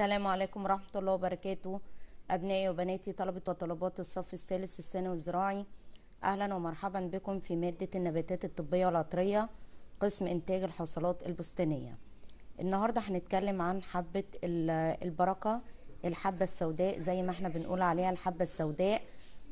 السلام عليكم ورحمة الله وبركاته أبنائي وبناتي طلبة وطلبات الصف الثالث الثانوي الزراعي أهلا ومرحبا بكم في مادة النباتات الطبية والعطرية قسم إنتاج الحصلات البستانية النهاردة هنتكلم عن حبة البركة الحبة السوداء زي ما احنا بنقول عليها الحبة السوداء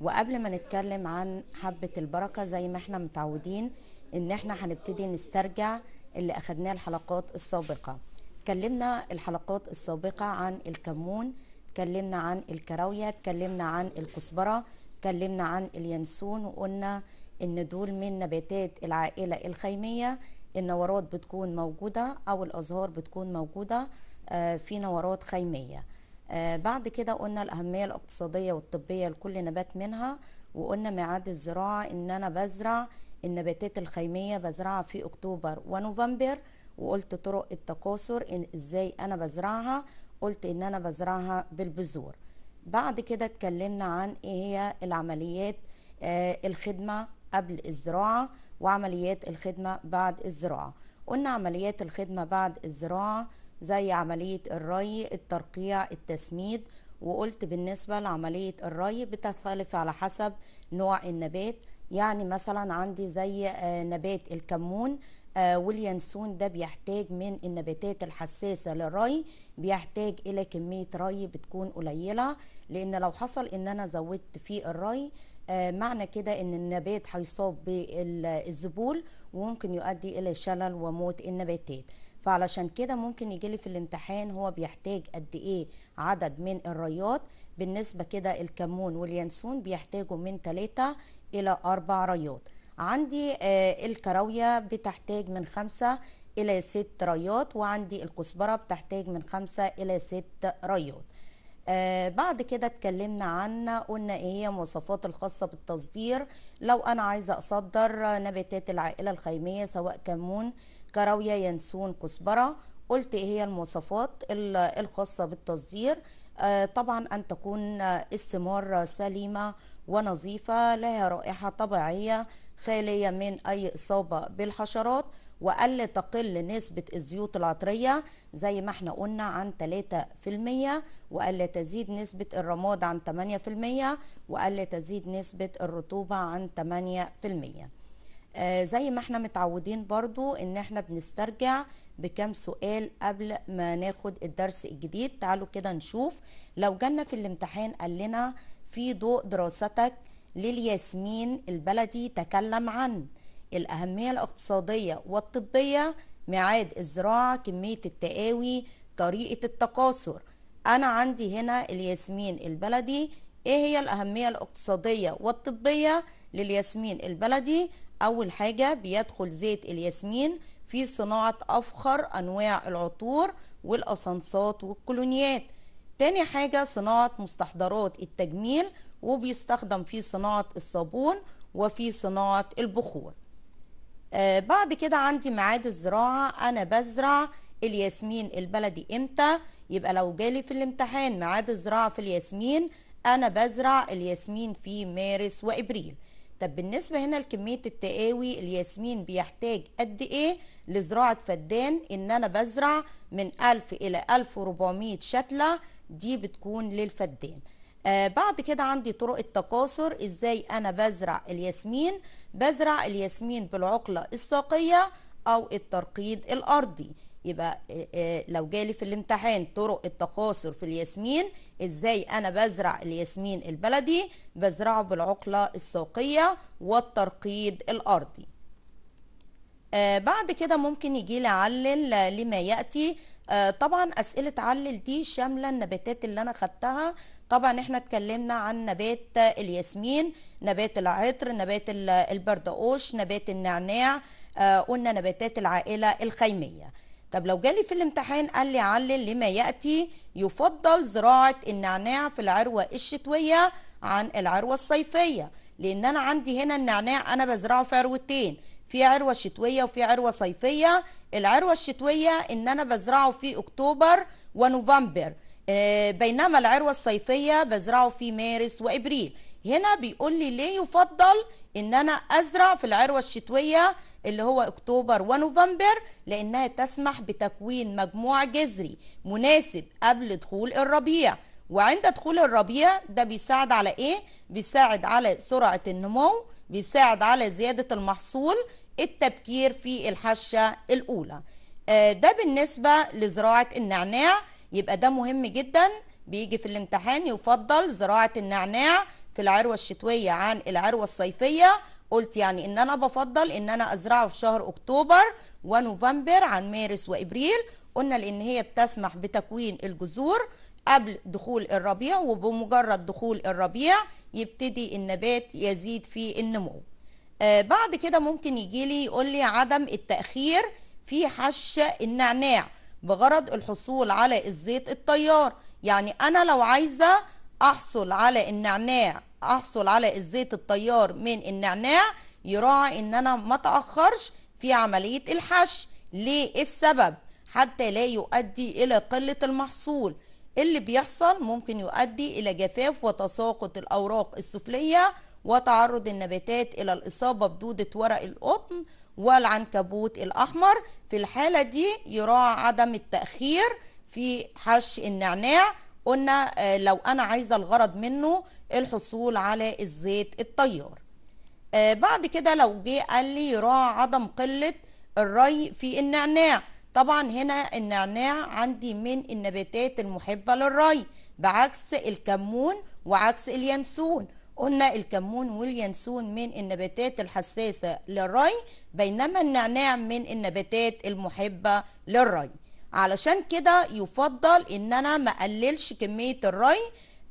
وقبل ما نتكلم عن حبة البركة زي ما احنا متعودين ان احنا هنبتدي نسترجع اللي اخدناه الحلقات السابقة اتكلمنا الحلقات السابقة عن الكمون اتكلمنا عن الكراوية اتكلمنا عن الكزبرة اتكلمنا عن اليانسون وقلنا ان دول من نباتات العائلة الخيمية النورات بتكون موجودة او الازهار بتكون موجودة آه، في نورات خيمية آه، بعد كده قلنا الأهمية الاقتصادية والطبية لكل نبات منها وقلنا ميعاد الزراعة إن أنا بزرع النباتات الخيمية بزرعها في أكتوبر ونوفمبر وقلت طرق التكاثر إن ازاي انا بزرعها قلت ان انا بزرعها بالبذور بعد كده اتكلمنا عن ايه هي العمليات آه الخدمة قبل الزراعة وعمليات الخدمة بعد الزراعة قلنا عمليات الخدمة بعد الزراعة زي عملية الري الترقيع التسميد وقلت بالنسبة لعملية الري بتختلف على حسب نوع النبات يعني مثلا عندي زي آه، نبات الكمون آه، واليانسون ده بيحتاج من النباتات الحساسه للري بيحتاج الى كميه ري بتكون قليله لان لو حصل ان انا زودت في الري آه، معنى كده ان النبات هيصاب بالزبول وممكن يؤدي الى شلل وموت النباتات فعلشان كده ممكن يجيلي في الامتحان هو بيحتاج قد ايه عدد من الريات بالنسبة كده الكمون واليانسون بيحتاجوا من 3 إلى 4 ريات عندي آه، الكراوية بتحتاج من خمسة إلى ست ريات وعندي الكزبرة بتحتاج من خمسة إلى ست ريات آه بعد كده اتكلمنا عن قلنا ايه هي مواصفات الخاصة بالتصدير لو انا عايزة اصدر نباتات العائلة الخيمية سواء كمون كراوية ينسون كزبرة قلت ايه هي المواصفات الخاصة بالتصدير آه طبعا ان تكون الثمار آه، سليمة ونظيفة لها رائحة طبيعية خالية من أي إصابة بالحشرات وقل تقل نسبة الزيوت العطرية زي ما احنا قلنا عن 3% وقل تزيد نسبة الرماد عن 8% وقل تزيد نسبة الرطوبة عن 8% آه، زي ما احنا متعودين برضو ان احنا بنسترجع بكم سؤال قبل ما ناخد الدرس الجديد تعالوا كده نشوف لو جالنا في الامتحان قال لنا في ضوء دراستك للياسمين البلدي تكلم عن الأهمية الاقتصادية والطبية ميعاد الزراعة كمية التقاوي طريقة التكاثر أنا عندي هنا الياسمين البلدي إيه هي الأهمية الاقتصادية والطبية للياسمين البلدي أول حاجة بيدخل زيت الياسمين في صناعة أفخر أنواع العطور والأصنصات والكولونيات تاني حاجة صناعة مستحضرات التجميل وبيستخدم في صناعة الصابون وفي صناعة البخور آه بعد كده عندي ميعاد الزراعة أنا بزرع الياسمين البلدي إمتى يبقى لو جالي في الامتحان ميعاد الزراعة في الياسمين أنا بزرع الياسمين في مارس وإبريل طب بالنسبة هنا لكمية التقاوي الياسمين بيحتاج قد إيه لزراعة فدان إن أنا بزرع من 1000 إلى 1400 شتلة دي بتكون للفدان آه بعد كده عندي طرق التكاثر ازاي انا بزرع الياسمين بزرع الياسمين بالعقله الساقيه او الترقيد الارضي يبقى آه،, آه لو جالي في الامتحان طرق التكاثر في الياسمين ازاي انا بزرع الياسمين البلدي بزرعه بالعقله الساقيه والترقيد الارضي آه بعد كده ممكن يجي لي علل آه، لما ياتي آه، طبعا اسئله علل دي شامله النباتات اللي انا خدتها طبعا احنا اتكلمنا عن نبات الياسمين نبات العطر نبات البردقوش نبات النعناع آه، قلنا نباتات العائله الخيميه طب لو جالي في الامتحان قال لي علل لما ياتي يفضل زراعه النعناع في العروه الشتويه عن العروه الصيفيه لان انا عندي هنا النعناع انا بزرعه في عروتين في عروه شتويه وفي عروه صيفيه العروه الشتويه ان انا بزرعه في اكتوبر ونوفمبر آه، بينما العروه الصيفيه بزرعه في مارس وابريل هنا بيقول لي ليه يفضل ان انا ازرع في العروه الشتويه اللي هو اكتوبر ونوفمبر لانها تسمح بتكوين مجموع جذري مناسب قبل دخول الربيع وعند دخول الربيع ده بيساعد على ايه بيساعد على سرعه النمو بيساعد على زياده المحصول التبكير في الحشة الأولى آه، ده بالنسبة لزراعة النعناع يبقى ده مهم جدا بيجي في الامتحان يفضل زراعة النعناع في العروة الشتوية عن العروة الصيفية قلت يعني ان انا بفضل ان انا ازرعه في شهر اكتوبر ونوفمبر عن مارس وابريل قلنا لان هي بتسمح بتكوين الجذور قبل دخول الربيع وبمجرد دخول الربيع يبتدي النبات يزيد في النمو آه، بعد كده ممكن يجي لي يقول لي عدم التأخير في حش النعناع بغرض الحصول على الزيت الطيار يعني أنا لو عايزة أحصل على النعناع أحصل على الزيت الطيار من النعناع يراعي إن أنا ما تأخرش في عملية الحش ليه السبب حتى لا يؤدي إلى قلة المحصول اللي بيحصل ممكن يؤدي إلى جفاف وتساقط الأوراق السفلية وتعرض النباتات إلى الإصابة بدودة ورق القطن والعنكبوت الأحمر في الحالة دي يراعى عدم التأخير في حش النعناع قلنا آه، لو أنا عايزة الغرض منه الحصول على الزيت الطيار آه، بعد كده لو جه قال لي يراعى عدم قلة الري في النعناع طبعا هنا النعناع عندي من النباتات المحبة للري بعكس الكمون وعكس اليانسون قلنا الكمون واليانسون من النباتات الحساسة للري بينما النعناع من النباتات المحبة للري علشان كده يفضل ان انا ما اقللش كمية الري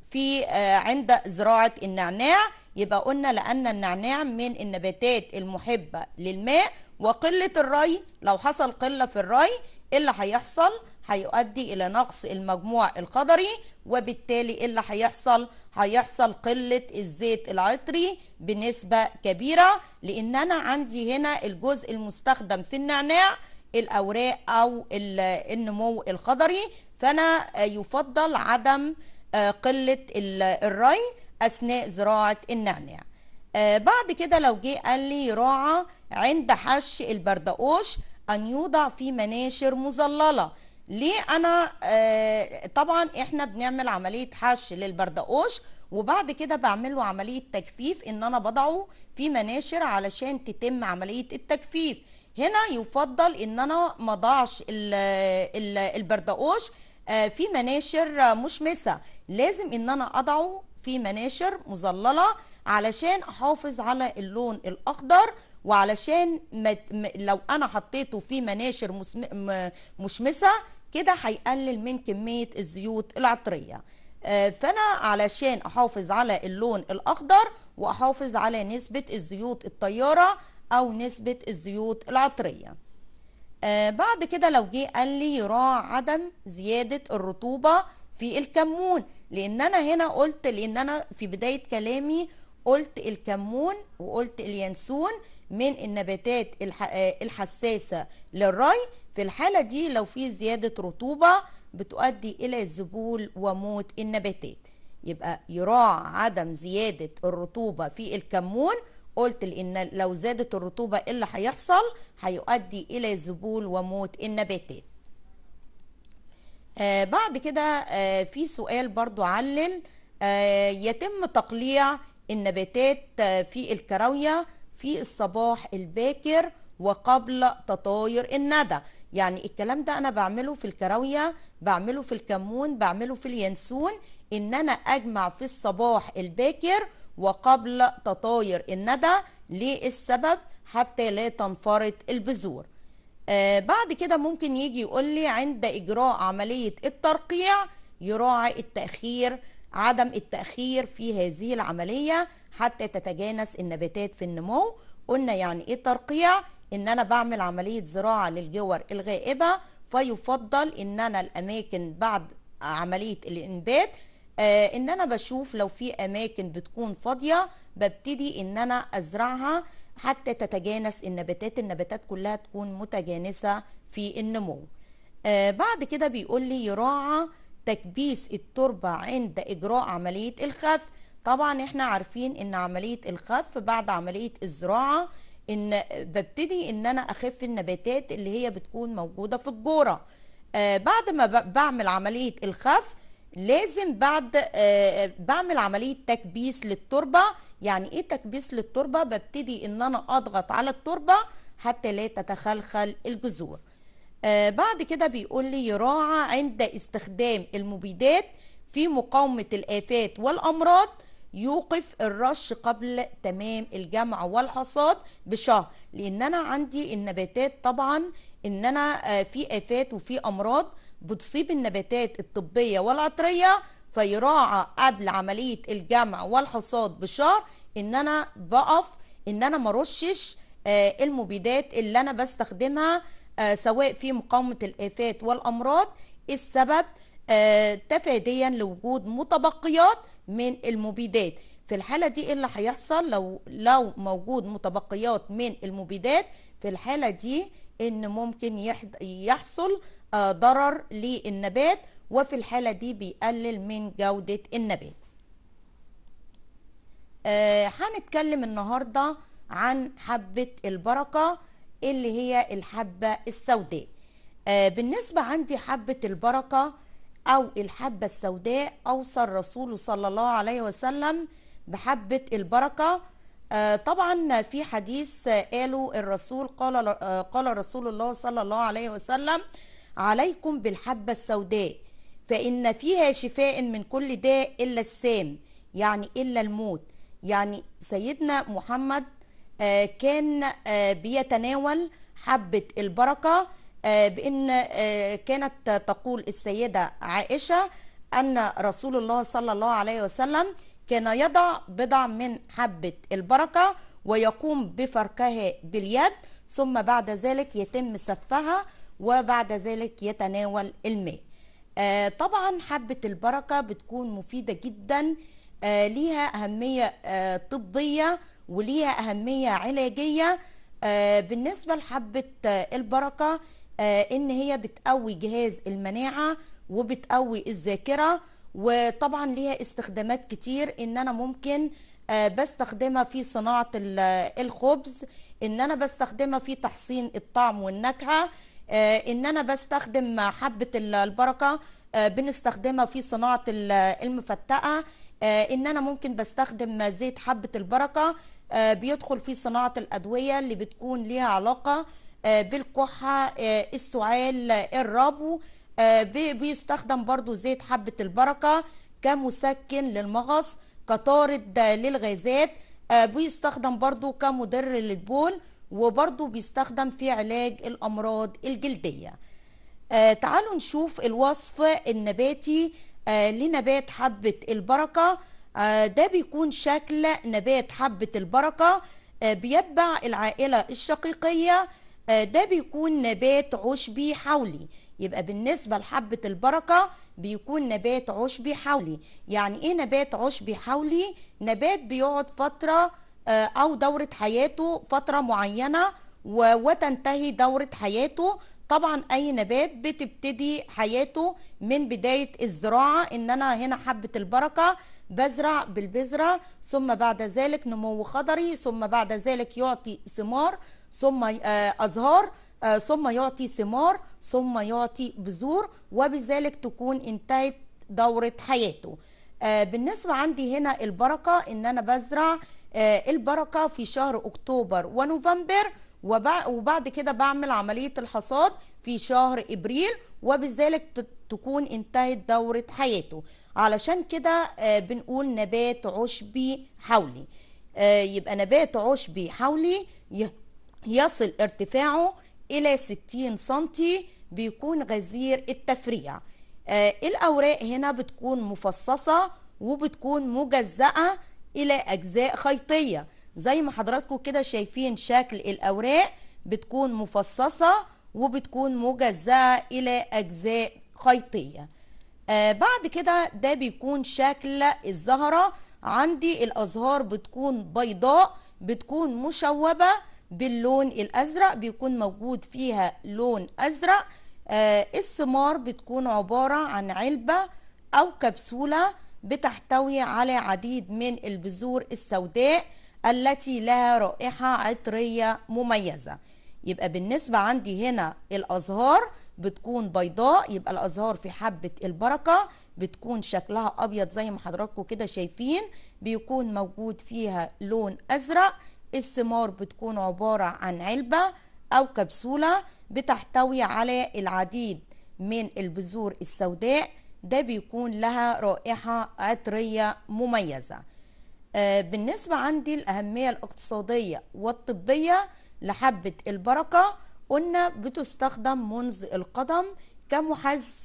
في آه، عند زراعة النعناع يبقى قلنا لأن النعناع من النباتات المحبة للماء وقلة الري لو حصل قلة في الري ايه اللي هيحصل هيؤدي الى نقص المجموع القدري وبالتالي إيه اللي هيحصل هيحصل قله الزيت العطري بنسبه كبيره لان انا عندي هنا الجزء المستخدم في النعناع الاوراق او النمو القدري فانا يفضل عدم آه، قله الري اثناء زراعه النعناع آه، بعد كده لو جه قال لي راعى عند حش البردقوش أن يوضع في مناشر مظللة ليه انا آه طبعا احنا بنعمل عمليه حش للبردقوش وبعد كده بعمل له عمليه تجفيف ان انا بضعه في مناشر علشان تتم عمليه التجفيف هنا يفضل ان انا ما ضعش البردقوش آه في مناشر مشمسه لازم ان انا اضعه في مناشر مظلله علشان احافظ على اللون الاخضر وعلشان ما لو انا حطيته في مناشر مشمسه كده هيقلل من كميه الزيوت العطريه آه، فانا علشان احافظ على اللون الاخضر واحافظ على نسبه الزيوت الطياره او نسبه الزيوت العطريه آه، بعد كده لو جه قال لي راع عدم زياده الرطوبه في الكمون لان انا هنا قلت لان انا في بدايه كلامي قلت الكمون وقلت اليانسون من النباتات الحساسة للري في الحالة دي لو في زيادة رطوبة بتؤدي إلى الزبول وموت النباتات يبقى يراعى عدم زيادة الرطوبة في الكمون قلت لأن لو زادت الرطوبة إيه اللي هيحصل هيؤدي إلى الذبول وموت النباتات آه بعد كده آه في سؤال برضو علل آه يتم تقليع النباتات آه، في الكراوية في الصباح الباكر وقبل تطاير الندى يعني الكلام ده انا بعمله في الكراوية بعمله في الكمون بعمله في اليانسون ان انا اجمع في الصباح الباكر وقبل تطاير الندى للسبب حتى لا تنفرط البذور آه بعد كده ممكن يجي يقول لي عند اجراء عملية الترقيع يراعي التأخير عدم التأخير في هذه العملية حتى تتجانس النباتات في النمو قلنا يعني ايه ترقيع ان انا بعمل عملية زراعة للجور الغائبة فيفضل ان انا الاماكن بعد عملية الانبات آه ان انا بشوف لو في اماكن بتكون فاضية ببتدي ان انا ازرعها حتى تتجانس النباتات النباتات كلها تكون متجانسة في النمو آه بعد كده بيقول لي يراعى تكبيس التربة عند إجراء عملية الخف طبعا احنا عارفين ان عملية الخف بعد عملية الزراعة ان ببتدي ان انا اخف النباتات اللي هي بتكون موجودة في الجورة آه بعد ما بعمل عملية الخف لازم بعد آه بعمل عملية تكبيس للتربة يعني ايه تكبيس للتربة ببتدي ان انا اضغط على التربة حتى لا تتخلخل الجذور آه بعد كده بيقول لي يراعى عند استخدام المبيدات في مقاومة الآفات والأمراض يوقف الرش قبل تمام الجمع والحصاد بشهر لأن أنا عندي النباتات طبعا إن أنا آه في آفات وفي أمراض بتصيب النباتات الطبية والعطرية فيراعى قبل عملية الجمع والحصاد بشهر إن أنا بقف إن أنا مرشش آه المبيدات اللي أنا بستخدمها آه، سواء في مقاومة الآفات والأمراض السبب آه، تفاديا لوجود متبقيات من المبيدات في الحالة دي ايه اللي هيحصل لو لو موجود متبقيات من المبيدات في الحالة دي ان ممكن يحصل آه، ضرر للنبات وفي الحالة دي بيقلل من جودة النبات هنتكلم النهاردة عن حبة البركة اللي هي الحبة السوداء آه بالنسبة عندي حبة البركة أو الحبة السوداء أوصى الرسول صلى الله عليه وسلم بحبة البركة آه طبعا في حديث آه الرسول قال آه، قال رسول الله صلى الله عليه وسلم عليكم بالحبة السوداء فإن فيها شفاء من كل داء إلا السام يعني إلا الموت يعني سيدنا محمد آه، كان آه، بيتناول حبة البركة آه، بأن كانت تقول السيدة عائشة أن رسول الله صلى الله عليه وسلم كان يضع بضع من حبة البركة ويقوم بفركها باليد ثم بعد ذلك يتم سفها وبعد ذلك يتناول الماء طبعا حبة البركة بتكون مفيدة جدا ليها أهمية طبية وليها أهمية علاجية آه، بالنسبة لحبة آه، البركة آه، إن هي بتقوي جهاز المناعة وبتقوي الذاكرة وطبعا ليها استخدامات كتير إن أنا ممكن بستخدمها في صناعة الخبز إن أنا بستخدمها في تحصين الطعم والنكهة إن أنا بستخدم حبة البركة بنستخدمها في صناعة المفتقة آه، ان انا ممكن بستخدم زيت حبه البركه آه، بيدخل في صناعه الادويه اللي بتكون ليها علاقه آه، بالكحه السعال الربو بيستخدم برضو زيت حبه البركه كمسكن للمغص كطارد للغازات بيستخدم برضو كمدر للبول وبرضو بيستخدم في علاج الأمراض الجلدية تعالوا نشوف الوصف النباتي آه، لنبات حبة البركة آه، ده بيكون شكل نبات حبة البركة آه، بيتبع العائلة الشقيقية ده بيكون نبات عشبي حولي يبقى بالنسبة لحبة البركة بيكون نبات عشبي حولي يعني ايه نبات عشبي حولي نبات بيقعد فترة او دورة حياته فترة معينة وتنتهي دورة حياته طبعا اي نبات بتبتدي حياته من بدايه الزراعه ان انا هنا حبه البركه بزرع بالبذره ثم بعد ذلك نمو خضري ثم بعد ذلك يعطي ثمار ثم آه، ازهار آه، ثم يعطي ثمار ثم يعطي بذور وبذلك تكون انتهت دوره حياته آه، بالنسبه عندي هنا البركه ان انا بزرع البركه في شهر اكتوبر ونوفمبر وبعد كده بعمل عملية الحصاد في شهر إبريل وبذلك تكون انتهت دورة حياته علشان كده آه، بنقول نبات عشبي حولي آه، يبقى نبات عشبي حولي يصل ارتفاعه إلى 60 سنتي بيكون غزير التفريع آه، الأوراق هنا بتكون مفصصة وبتكون مجزأة إلى أجزاء خيطية زي ما حضراتكم كده شايفين شكل الأوراق بتكون مفصصة وبتكون مجزأة إلى أجزاء خيطية آه بعد كده ده بيكون شكل الزهرة عندي الأزهار بتكون بيضاء بتكون مشوبة باللون الأزرق بيكون موجود فيها لون أزرق آه الثمار بتكون عبارة عن علبة أو كبسولة بتحتوي على عديد من البذور السوداء التي لها رائحة عطرية مميزة يبقى بالنسبة عندي هنا الأزهار بتكون بيضاء يبقى الأزهار في حبة البركة بتكون شكلها أبيض زي ما حضراتكم كده شايفين بيكون موجود فيها لون أزرق الثمار بتكون عبارة عن علبة أو كبسولة بتحتوي على العديد من البذور السوداء ده بيكون لها رائحة عطرية مميزة آه، بالنسبة عندي الأهمية الاقتصادية والطبية لحبة البركة قلنا بتستخدم منذ القدم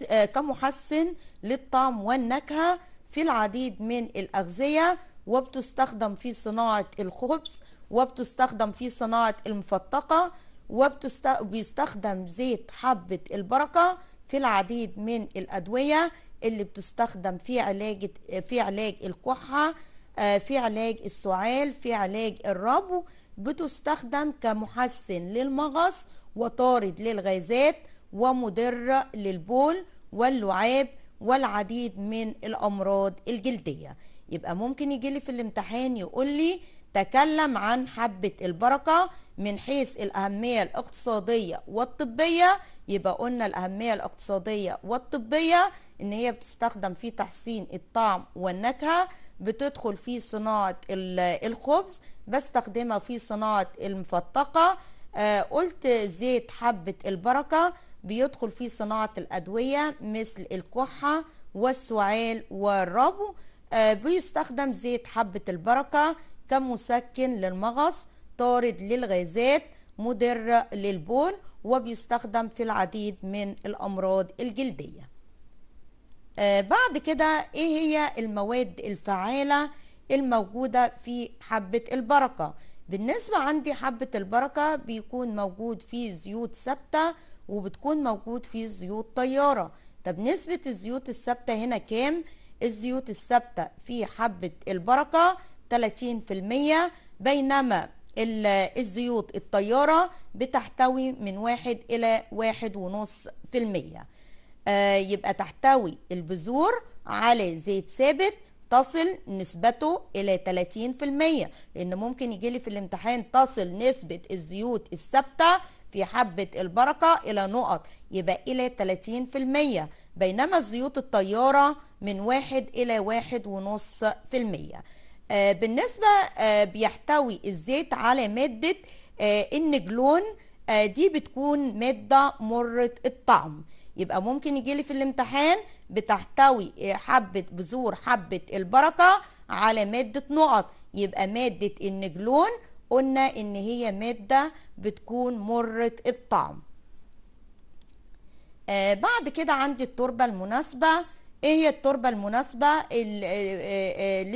آه، كمحسن للطعم والنكهة في العديد من الأغذية وبتستخدم في صناعة الخبز وبتستخدم في صناعة المفتقة وبيستخدم زيت حبة البركة في العديد من الأدوية اللي بتستخدم في علاج في علاج الكحة آه، في علاج السعال في علاج الربو بتستخدم كمحسن للمغص وطارد للغازات ومضرة للبول واللعاب والعديد من الأمراض الجلدية يبقى ممكن يجي لي في الامتحان يقول لي تكلم عن حبة البركة من حيث الأهمية الاقتصادية والطبية يبقى قلنا الأهمية الاقتصادية والطبية إن هي بتستخدم في تحسين الطعم والنكهة بتدخل في صناعة الخبز بستخدمها في صناعة المفطقة آه، قلت زيت حبة البركة بيدخل في صناعة الأدوية مثل الكحة والسعال والربو آه، بيستخدم زيت حبة البركة كمسكن للمغص طارد للغازات مضر للبول وبيستخدم في العديد من الأمراض الجلدية آه، بعد كده ايه هي المواد الفعالة الموجودة في حبة البركة بالنسبة عندي حبة البركة بيكون موجود فيه زيوت ثابتة وبتكون موجود فيه زيوت طيارة طب نسبة الزيوت الثابتة هنا كام؟ الزيوت الثابتة في حبة البركة 30% بينما الزيوت الطيارة بتحتوي من واحد إلى واحد ونص في المية آه، يبقى تحتوي البذور على زيت ثابت تصل نسبته إلى 30% لأن ممكن يجيلي في الامتحان تصل نسبة الزيوت الثابتة في حبة البركة إلى نقط يبقى إلى 30% بينما الزيوت الطيارة من واحد إلى واحد ونص في المية آه، بالنسبة آه، بيحتوي الزيت على مادة آه، النجلون دي بتكون مادة مرة الطعم يبقى ممكن يجيلي في الامتحان بتحتوي حبة بذور حبة البركة على مادة نقط يبقى مادة النجلون قلنا ان هي مادة بتكون مرة الطعم بعد كده عندي التربة المناسبة ايه هي التربة المناسبة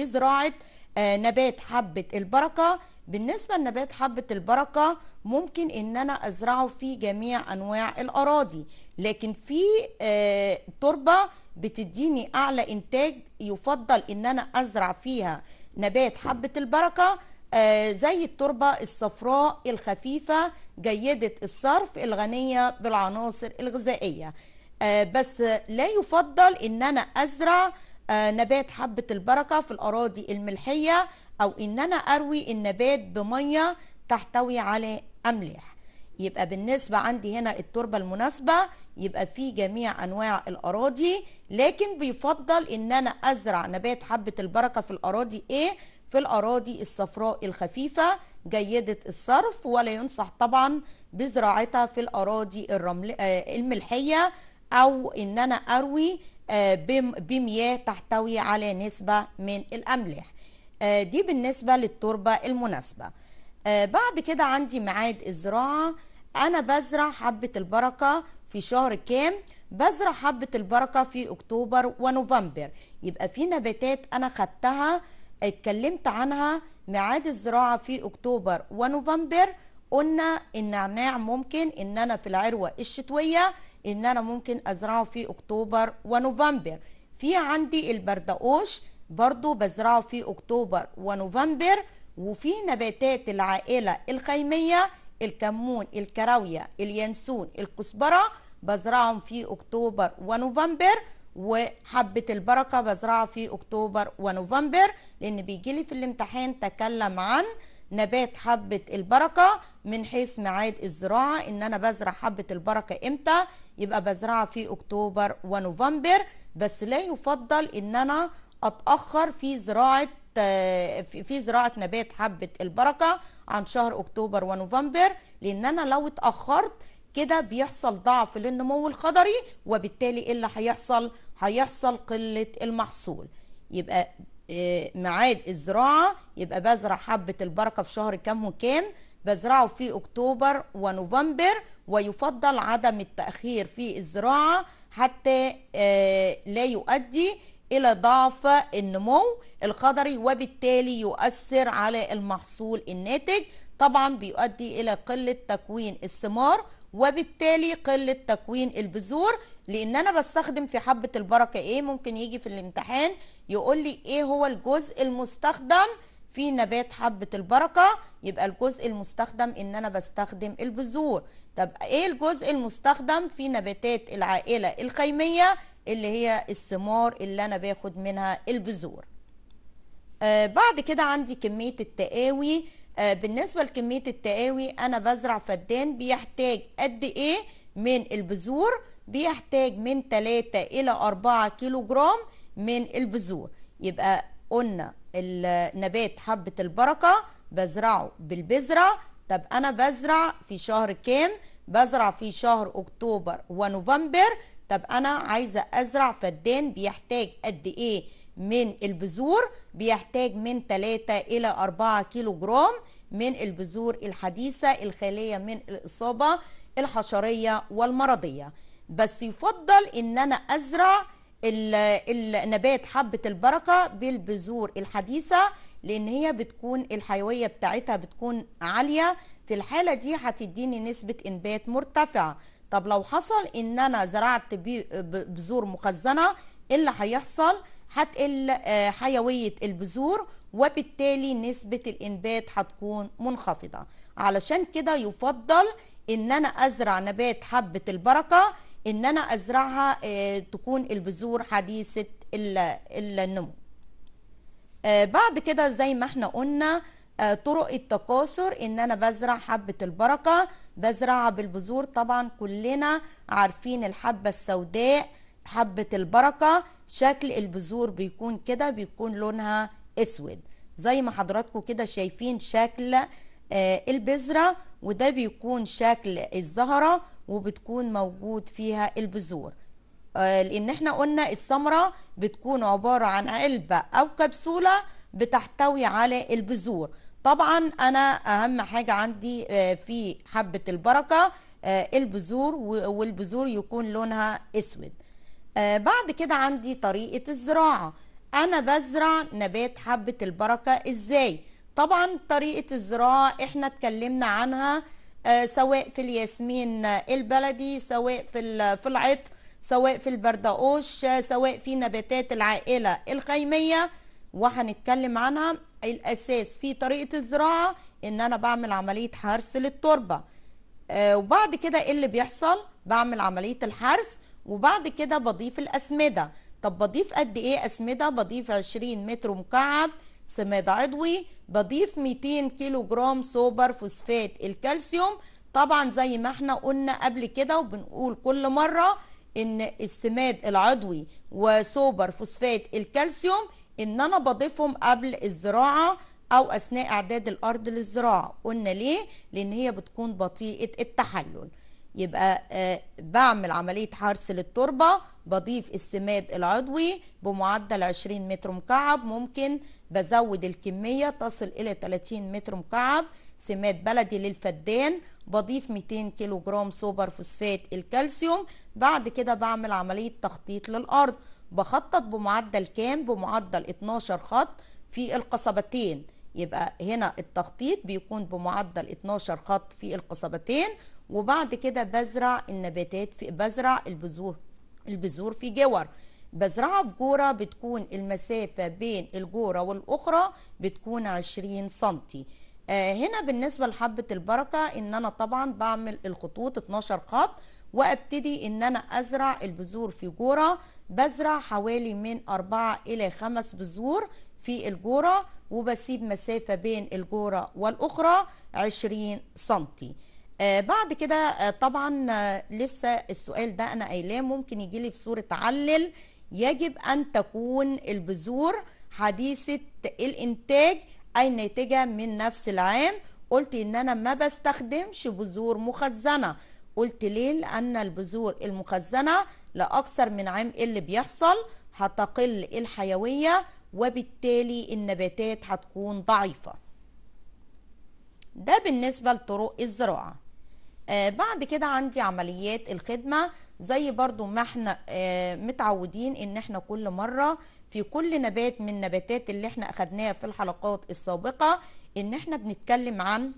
لزراعة آه، نبات حبة البركة بالنسبة لنبات حبة البركة ممكن ان انا ازرعه في جميع انواع الاراضي لكن في آه، تربة بتديني اعلى انتاج يفضل ان انا ازرع فيها نبات حبة البركة آه، زي التربة الصفراء الخفيفة جيدة الصرف الغنية بالعناصر الغذائية بس لا يفضل ان انا ازرع آه، نبات حبة البركة في الأراضي الملحية أو إن أنا أروي النبات بمية تحتوي على أملاح يبقى بالنسبة عندي هنا التربة المناسبة يبقى في جميع أنواع الأراضي لكن بيفضل إن أنا أزرع نبات حبة البركة في الأراضي إيه؟ في الأراضي الصفراء الخفيفة جيدة الصرف ولا ينصح طبعا بزراعتها في الأراضي الرمل آه، الملحية أو إن أنا أروي آه، بمياه تحتوي على نسبة من الأملاح آه، دي بالنسبة للتربة المناسبة آه، بعد كده عندي ميعاد الزراعة أنا بزرع حبة البركة في شهر كام؟ بزرع حبة البركة في أكتوبر ونوفمبر يبقى في نباتات أنا خدتها اتكلمت عنها ميعاد الزراعة في أكتوبر ونوفمبر قلنا النعناع ممكن ان انا في العروة الشتوية ان انا ممكن ازرعه في اكتوبر ونوفمبر في عندي البردقوش برضو بزرعه في اكتوبر ونوفمبر وفي نباتات العائلة الخيمية الكمون الكراوية اليانسون الكزبرة بزرعهم في اكتوبر ونوفمبر وحبة البركة بزرعها في اكتوبر ونوفمبر لان بيجيلي في الامتحان تكلم عن نبات حبة البركة من حيث ميعاد الزراعة ان انا بزرع حبة البركة امتى يبقى بزرعها في اكتوبر ونوفمبر بس لا يفضل ان انا اتأخر في زراعة في زراعة نبات حبة البركة عن شهر اكتوبر ونوفمبر لان انا لو اتأخرت كده بيحصل ضعف للنمو الخضري وبالتالي ايه اللي هيحصل هيحصل قلة المحصول يبقى آه، ميعاد الزراعه يبقى بزرع حبه البركه في شهر كام وكام بزرعه في اكتوبر ونوفمبر ويفضل عدم التاخير في الزراعه حتى آه، لا يؤدي الى ضعف النمو القدري وبالتالي يؤثر على المحصول الناتج طبعا بيؤدي الى قله تكوين الثمار وبالتالي قله تكوين البذور لان انا بستخدم في حبه البركه ايه ممكن يجي في الامتحان يقول لي ايه هو الجزء المستخدم في نبات حبة البركة يبقى الجزء المستخدم ان انا بستخدم البذور طب ايه الجزء المستخدم في نباتات العائلة الخيمية اللي هي الثمار اللي انا باخد منها البذور آه بعد كده عندي كمية التقاوي آه، بالنسبة لكمية التقاوي أنا بزرع فدان بيحتاج قد إيه من البذور بيحتاج من 3 إلى 4 كيلو جرام من البذور يبقى قلنا النبات حبة البركة بزرعه بالبذرة طب أنا بزرع في شهر كام؟ بزرع في شهر أكتوبر ونوفمبر طب أنا عايزة أزرع فدان بيحتاج قد إيه من البذور بيحتاج من 3 إلى 4 كيلو جرام من البذور الحديثة الخالية من الإصابة الحشرية والمرضية بس يفضل إن أنا أزرع النبات حبة البركة بالبذور الحديثة لأن هي بتكون الحيوية بتاعتها بتكون عالية في الحالة دي هتديني نسبة إنبات مرتفعة طب لو حصل إن أنا زرعت بذور مخزنة اللي هيحصل هتقل آه، حيوية البذور وبالتالي نسبة الإنبات هتكون منخفضة علشان كده يفضل إن أنا أزرع نبات حبة البركة إن أنا أزرعها آه، تكون البذور حديثة النمو آه، بعد كده زي ما احنا قلنا طرق التكاثر ان انا بزرع حبه البركه بزرعها بالبذور طبعا كلنا عارفين الحبه السوداء حبة البركة شكل البذور بيكون كده بيكون لونها اسود زي ما حضراتكم كده شايفين شكل آه، البذرة وده بيكون شكل الزهرة وبتكون موجود فيها البذور آه، لان احنا قلنا الثمرة بتكون عبارة عن علبة او كبسولة بتحتوي على البذور طبعا انا اهم حاجة عندي آه، في حبة البركة البذور والبذور يكون لونها اسود آه بعد كده عندي طريقة الزراعة أنا بزرع نبات حبة البركة إزاي؟ طبعا طريقة الزراعة إحنا اتكلمنا عنها آه سواء في الياسمين البلدي سواء في في العطر سواء في البردقوش آه، سواء في نباتات العائلة الخيمية وهنتكلم عنها الأساس في طريقة الزراعة إن أنا بعمل عملية حرس للتربة آه وبعد كده إيه اللي بيحصل؟ بعمل عملية الحرس وبعد كده بضيف الاسمده طب بضيف قد ايه اسمده بضيف 20 متر مكعب سماد عضوي بضيف 200 كيلو جرام سوبر فوسفات الكالسيوم طبعا زي ما احنا قلنا قبل كده وبنقول كل مره ان السماد العضوي وسوبر فوسفات الكالسيوم ان انا بضيفهم قبل الزراعه او اثناء اعداد الارض للزراعه قلنا ليه لان هي بتكون بطيئه التحلل يبقى آه، بعمل عملية حرث للتربة بضيف السماد العضوي بمعدل 20 متر مكعب ممكن بزود الكمية تصل إلى 30 متر مكعب سماد بلدي للفدان بضيف 200 كيلو جرام سوبر فوسفات الكالسيوم بعد كده بعمل عملية تخطيط للأرض بخطط بمعدل كام بمعدل 12 خط في القصبتين يبقى هنا التخطيط بيكون بمعدل 12 خط في القصبتين وبعد كده بزرع النباتات في بزرع البذور البذور في جور بزرعها في جورة بتكون المسافة بين الجورة والأخرى بتكون 20 سنتي آه هنا بالنسبة لحبة البركة ان انا طبعا بعمل الخطوط 12 خط وابتدي ان انا ازرع البذور في جورة بزرع حوالي من 4 الى 5 بذور في الجورة وبسيب مسافة بين الجورة والاخرى 20 سنتي آه، بعد كده آه، طبعا آه، لسه السؤال ده انا قايلاه ممكن يجي لي في صوره علل يجب ان تكون البذور حديثه الانتاج اي ناتجه من نفس العام قلت ان انا ما بستخدمش بذور مخزنه قلت ليه لان البذور المخزنه لاكثر من عام إيه اللي بيحصل هتقل الحيويه وبالتالي النباتات هتكون ضعيفه ده بالنسبه لطرق الزراعه آه، بعد كده عندي عمليات الخدمة زي برضو ما احنا آه، متعودين ان احنا كل مرة في كل نبات من نباتات اللي احنا اخدناها في الحلقات السابقة ان احنا بنتكلم عن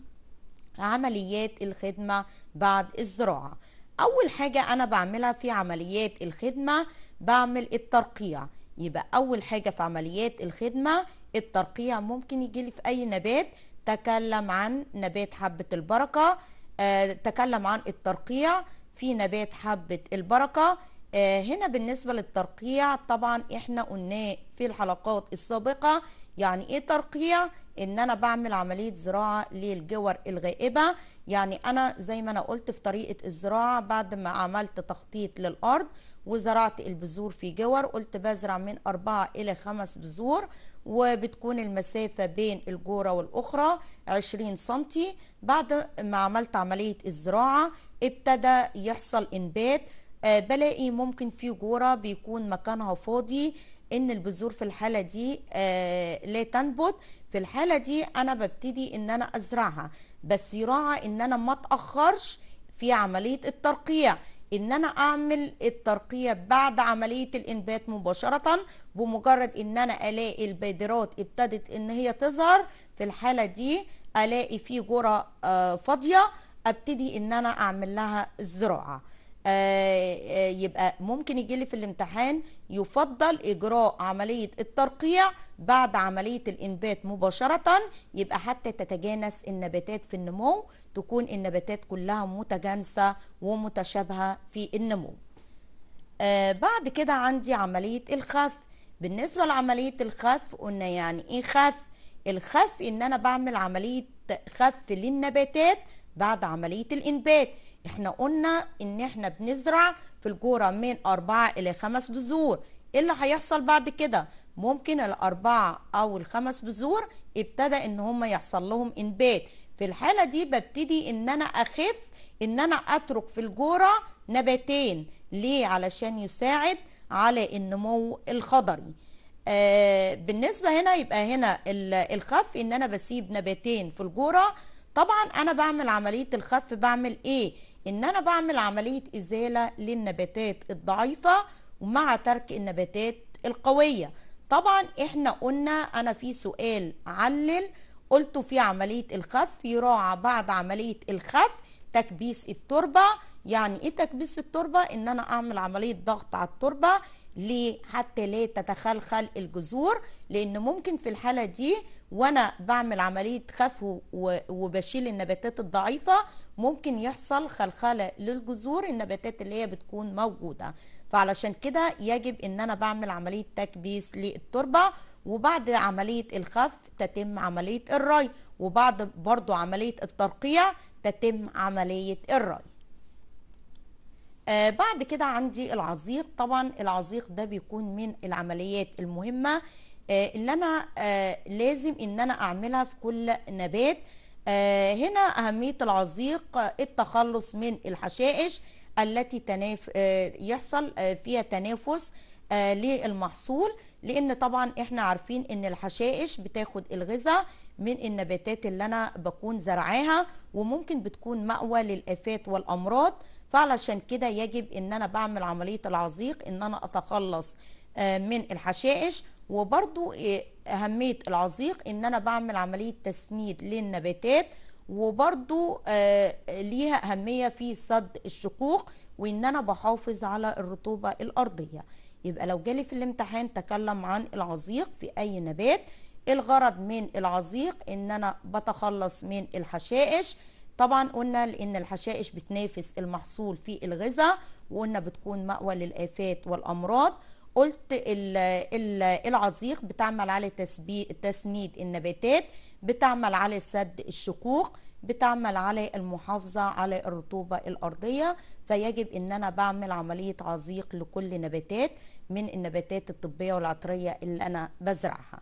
عمليات الخدمة بعد الزراعة اول حاجة انا بعملها في عمليات الخدمة بعمل الترقيع يبقى اول حاجة في عمليات الخدمة الترقيع ممكن يجي في اي نبات تكلم عن نبات حبة البركة آه، تكلم عن الترقيع في نبات حبة البركة آه، هنا بالنسبة للترقيع طبعا احنا قلناه في الحلقات السابقة يعني ايه ترقيع ان انا بعمل عملية زراعة للجور الغائبة يعني انا زي ما انا قلت في طريقة الزراعة بعد ما عملت تخطيط للارض وزرعت البذور في جور قلت بزرع من أربعة إلى خمس بذور وبتكون المسافة بين الجورة والأخرى 20 سنتي بعد ما عملت عملية الزراعة ابتدى يحصل إنبات آه، بلاقي ممكن في جورة بيكون مكانها فاضي ان البذور في الحاله دي آه، لا تنبت في الحاله دي انا ببتدي ان انا ازرعها بس يراعى ان انا ما اتاخرش في عمليه الترقيع ان انا اعمل الترقية بعد عملية الانبات مباشرة بمجرد ان انا الاقي البادرات ابتدت ان هي تظهر في الحالة دي الاقي في جرة آه، فاضية ابتدي ان انا اعمل لها الزراعة آه، آه، يبقى ممكن يجي لي في الامتحان يفضل اجراء عمليه الترقيع بعد عمليه الانبات مباشره يبقى حتى تتجانس النباتات في النمو تكون النباتات كلها متجانسه ومتشابهه في النمو. آه، بعد كده عندي عمليه الخف بالنسبه لعمليه الخف قلنا يعني ايه خف؟ الخف ان انا بعمل عمليه خف للنباتات بعد عمليه الانبات احنا قلنا ان احنا بنزرع في الجوره من أربعة الى خمس بذور ايه اللي هيحصل بعد كده ممكن الاربعه او الخمس بذور ابتدى ان هما يحصل لهم انبات في الحاله دي ببتدي ان انا اخف ان انا اترك في الجوره نباتين ليه علشان يساعد على النمو الخضري آه بالنسبه هنا يبقى هنا الخف ان انا بسيب نباتين في الجوره طبعا انا بعمل عمليه الخف بعمل ايه ان انا بعمل عمليه ازاله للنباتات الضعيفه ومع ترك النباتات القويه طبعا احنا قلنا انا في سؤال علل قلته في عمليه الخف يراعى بعد عمليه الخف تكبيس التربه يعني ايه تكبيس التربه ان انا اعمل عمليه ضغط على التربه ليه حتى لا تتخلخل الجذور لان ممكن في الحاله دي وانا بعمل عمليه خفو وبشيل النباتات الضعيفه ممكن يحصل خلخله للجذور النباتات اللي هي بتكون موجوده فعلشان كده يجب ان انا بعمل عمليه تكبيس للتربه وبعد عمليه الخف تتم عمليه الري وبعد برضو عمليه الترقيع تتم عمليه الري آه بعد كده عندي العظيق طبعا العظيق ده بيكون من العمليات المهمة آه اللي أنا آه لازم إن أنا أعملها في كل نبات آه هنا أهمية العظيق آه، التخلص من الحشائش التي تناف آه يحصل آه فيها تنافس آه للمحصول لان طبعا احنا عارفين ان الحشائش بتاخد الغذاء من النباتات اللي انا بكون زرعاها وممكن بتكون مأوى للآفات والأمراض فعلشان كده يجب ان انا بعمل عمليه العظيق ان انا اتخلص آه، من الحشائش وبرضو آه، اهميه العظيق ان انا بعمل عمليه تسنيد للنباتات وبرضو آه، ليها اهميه في سد الشقوق وان انا بحافظ على الرطوبه الارضيه يبقى لو جالي في الامتحان تكلم عن العظيق في اي نبات الغرض من العظيق ان انا بتخلص من الحشائش طبعا قلنا لان الحشائش بتنافس المحصول في الغذاء وقلنا بتكون مأوى للآفات والأمراض قلت العظيق بتعمل على تسميد النباتات بتعمل على سد الشقوق بتعمل على المحافظة على الرطوبة الأرضية فيجب أن أنا بعمل عملية عظيق لكل نباتات من النباتات الطبية والعطرية اللي أنا بزرعها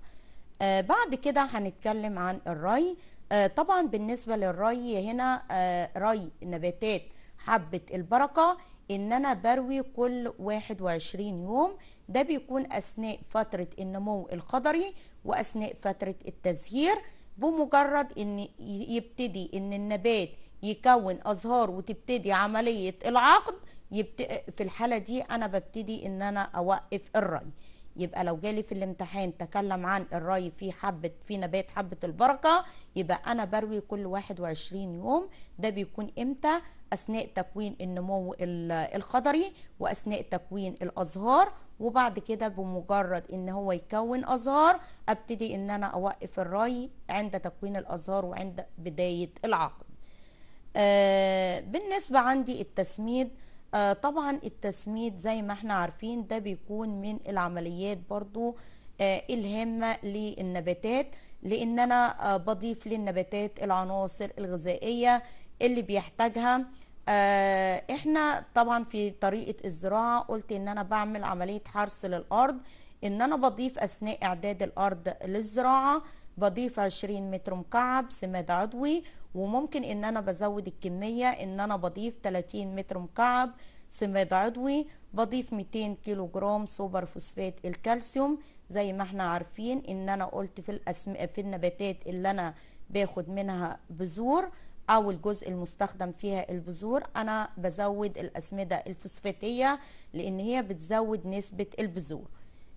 آه بعد كده هنتكلم عن الري آه، طبعا بالنسبه للري هنا آه، ري نباتات حبه البركه ان انا بروي كل 21 يوم ده بيكون اثناء فتره النمو الخضري واثناء فتره التزهير بمجرد ان يبتدي ان النبات يكون ازهار وتبتدي عمليه العقد يبت... في الحاله دي انا ببتدي ان انا اوقف الري يبقى لو جالي في الامتحان تكلم عن الري في حبة في نبات حبة البركة يبقى أنا بروي كل 21 يوم ده بيكون إمتى؟ أثناء تكوين النمو القدري وأثناء تكوين الأزهار وبعد كده بمجرد إن هو يكون أزهار أبتدي إن أنا أوقف الري عند تكوين الأزهار وعند بداية العقد. آه بالنسبة عندي التسميد آه، طبعا التسميد زي ما احنا عارفين ده بيكون من العمليات برضو آه، الهامة للنباتات لان انا آه، بضيف للنباتات العناصر الغذائية اللي بيحتاجها احنا طبعا في طريقة الزراعة قلت ان انا بعمل عملية حرث للارض ان انا بضيف اثناء اعداد الارض للزراعة بضيف 20 متر مكعب سماد عضوي وممكن ان انا بزود الكمية ان انا بضيف 30 متر مكعب سماد عضوي بضيف 200 كيلو جرام سوبر فوسفات الكالسيوم زي ما احنا عارفين ان انا قلت في الأسم... في النباتات اللي انا باخد منها بذور او الجزء المستخدم فيها البذور انا بزود الاسمده الفوسفاتيه لان هي بتزود نسبه البذور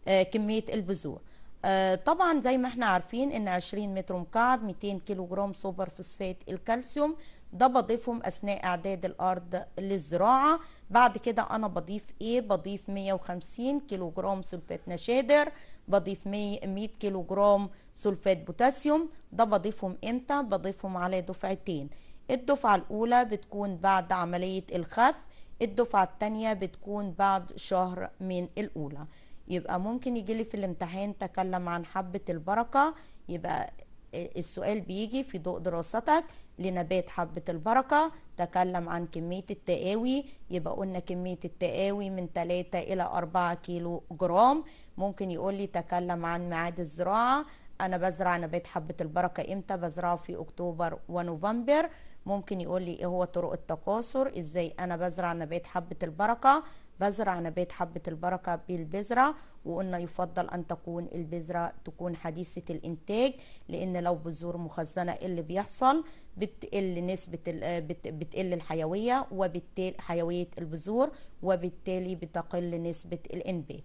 آه كميه البذور آه، طبعا زي ما احنا عارفين ان 20 متر مكعب 200 كيلو جرام سوبر فوسفات الكالسيوم ده بضيفهم اثناء اعداد الارض للزراعه بعد كده انا بضيف ايه بضيف 150 كيلو جرام سلفات نشادر بضيف 100 كيلو جرام سلفات بوتاسيوم ده بضيفهم امتى بضيفهم على دفعتين الدفعه الاولى بتكون بعد عمليه الخف الدفعه الثانيه بتكون بعد شهر من الاولى يبقى ممكن يجي لي في الامتحان تكلم عن حبة البركة يبقى السؤال بيجي في ضوء دراستك لنبات حبة البركة تكلم عن كمية التقاوي يبقى قلنا كمية التقاوي من 3 إلى 4 كيلو جرام ممكن يقول لي تكلم عن ميعاد الزراعة أنا بزرع نبات حبة البركة إمتى بزرعه في أكتوبر ونوفمبر ممكن يقول لي ايه هو طرق التكاثر ازاي انا بزرع نبات حبه البركه بزرع نبات حبة البركة بالبذرة وقلنا يفضل أن تكون البذرة تكون حديثة الإنتاج لأن لو بذور مخزنة إيه اللي بيحصل بتقل نسبة آه، بتقل الحيوية وبالتالي حيوية البذور وبالتالي بتقل نسبة الإنبات